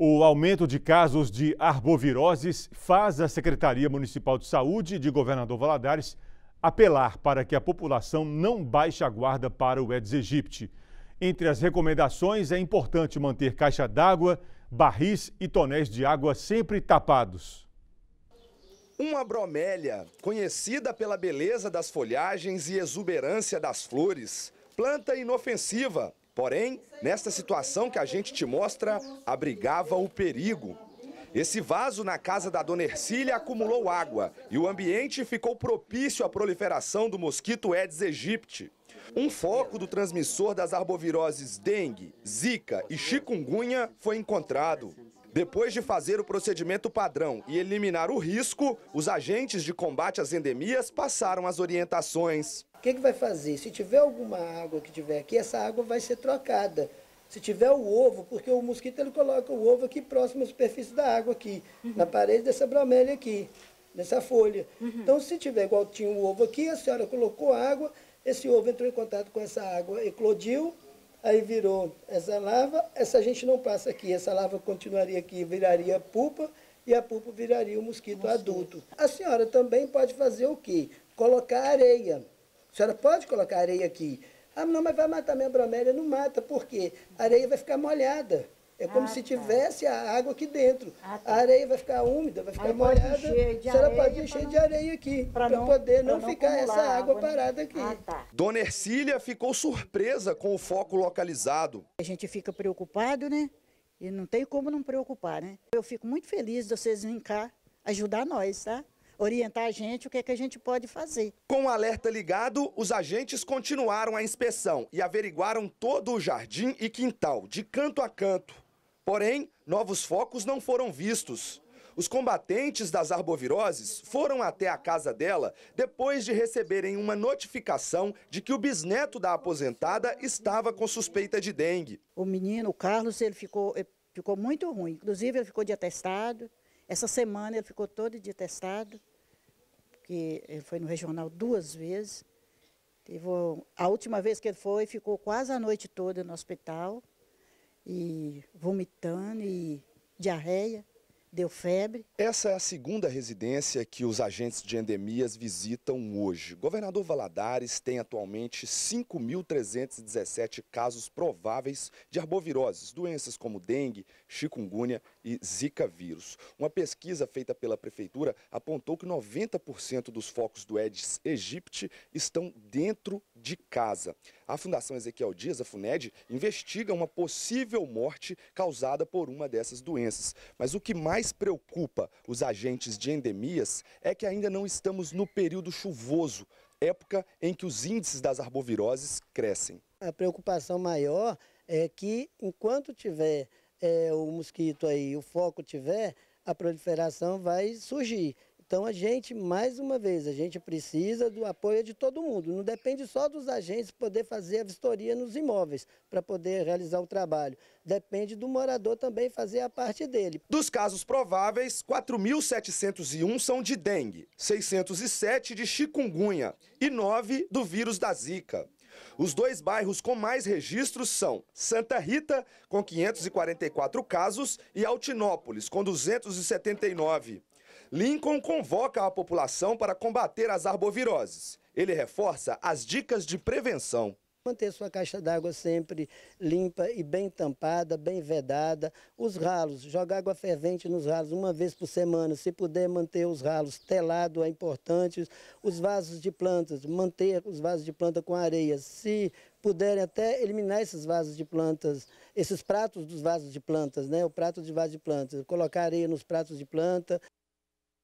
O aumento de casos de arboviroses faz a Secretaria Municipal de Saúde de Governador Valadares apelar para que a população não baixe a guarda para o Aedes aegypti. Entre as recomendações, é importante manter caixa d'água, barris e tonéis de água sempre tapados. Uma bromélia, conhecida pela beleza das folhagens e exuberância das flores, planta inofensiva Porém, nesta situação que a gente te mostra, abrigava o perigo. Esse vaso na casa da dona Ercília acumulou água e o ambiente ficou propício à proliferação do mosquito Aedes aegypti. Um foco do transmissor das arboviroses dengue, zika e chikungunya foi encontrado. Depois de fazer o procedimento padrão e eliminar o risco, os agentes de combate às endemias passaram as orientações. O que, que vai fazer? Se tiver alguma água que tiver aqui, essa água vai ser trocada. Se tiver o ovo, porque o mosquito ele coloca o ovo aqui próximo à superfície da água aqui, uhum. na parede dessa bromélia aqui, nessa folha. Uhum. Então, se tiver igual tinha o um ovo aqui, a senhora colocou água, esse ovo entrou em contato com essa água, eclodiu, aí virou essa lava, essa gente não passa aqui, essa lava continuaria aqui, viraria pupa e a pupa viraria o mosquito Nossa. adulto. A senhora também pode fazer o quê? Colocar areia. A senhora pode colocar areia aqui. Ah, não, mas vai matar minha bromélia? Não mata, por quê? A areia vai ficar molhada. É como ah, se tá. tivesse a água aqui dentro. Ah, tá. A areia vai ficar úmida, vai ficar Aí molhada. Será pode encher de areia aqui, para poder não, não ficar essa água, né? parada aqui. Ah, tá. Dona Ercília ficou surpresa com o foco localizado. A gente fica preocupado, né? E não tem como não preocupar, né? Eu fico muito feliz de vocês virem cá ajudar nós, tá? orientar a gente o que, é que a gente pode fazer. Com o alerta ligado, os agentes continuaram a inspeção e averiguaram todo o jardim e quintal, de canto a canto. Porém, novos focos não foram vistos. Os combatentes das arboviroses foram até a casa dela depois de receberem uma notificação de que o bisneto da aposentada estava com suspeita de dengue. O menino, o Carlos, ele ficou, eh, ficou muito ruim. Inclusive, ele ficou de atestado. Essa semana ele ficou todo de atestado, porque ele foi no regional duas vezes. A última vez que ele foi, ficou quase a noite toda no hospital e vomitando e diarreia, deu febre. Essa é a segunda residência que os agentes de endemias visitam hoje. Governador Valadares tem atualmente 5.317 casos prováveis de arboviroses, doenças como dengue, chikungunya e zika vírus. Uma pesquisa feita pela prefeitura apontou que 90% dos focos do Aedes aegypti estão dentro de casa. A Fundação Ezequiel Dias, a FUNED, investiga uma possível morte causada por uma dessas doenças. Mas o que mais preocupa os agentes de endemias é que ainda não estamos no período chuvoso, época em que os índices das arboviroses crescem. A preocupação maior é que enquanto tiver é, o mosquito aí, o foco tiver, a proliferação vai surgir. Então a gente, mais uma vez, a gente precisa do apoio de todo mundo. Não depende só dos agentes poder fazer a vistoria nos imóveis para poder realizar o trabalho. Depende do morador também fazer a parte dele. Dos casos prováveis, 4.701 são de dengue, 607 de chikungunya e 9 do vírus da zika. Os dois bairros com mais registros são Santa Rita, com 544 casos, e Altinópolis, com 279. Lincoln convoca a população para combater as arboviroses. Ele reforça as dicas de prevenção. Manter sua caixa d'água sempre limpa e bem tampada, bem vedada. Os ralos, jogar água fervente nos ralos uma vez por semana. Se puder manter os ralos telado é importante. Os vasos de plantas, manter os vasos de planta com areia. Se puderem até eliminar esses vasos de plantas, esses pratos dos vasos de plantas, né? O prato de vaso de plantas, colocar areia nos pratos de planta.